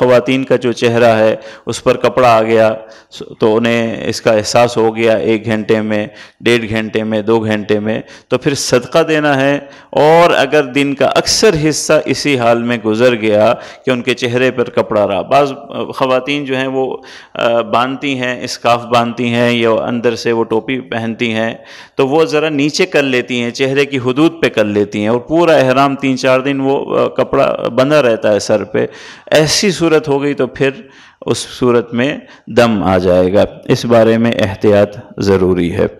खातन का जो चेहरा है उस पर कपड़ा आ गया तो उन्हें इसका एहसास हो गया एक घंटे में डेढ़ घंटे में दो घंटे में तो फिर सदका देना है और अगर दिन का अक्सर हिस्सा इसी हाल में गुजर गया कि उनके चेहरे पर कपड़ा रहा बाज़ ख़वातीन जो हैं वो बांधती हैं इस्काफ बांधती हैं या अंदर से वो टोपी पहनती हैं तो वो ज़रा नीचे कर लेती हैं चेहरे की हदूद पर कर लेती हैं और पूरा अहराम तीन चार दिन वो कपड़ा बंधा रहता है सर पर ऐसी सूरत हो गई तो फिर उस सूरत में दम आ जाएगा इस बारे में एहतियात ज़रूरी है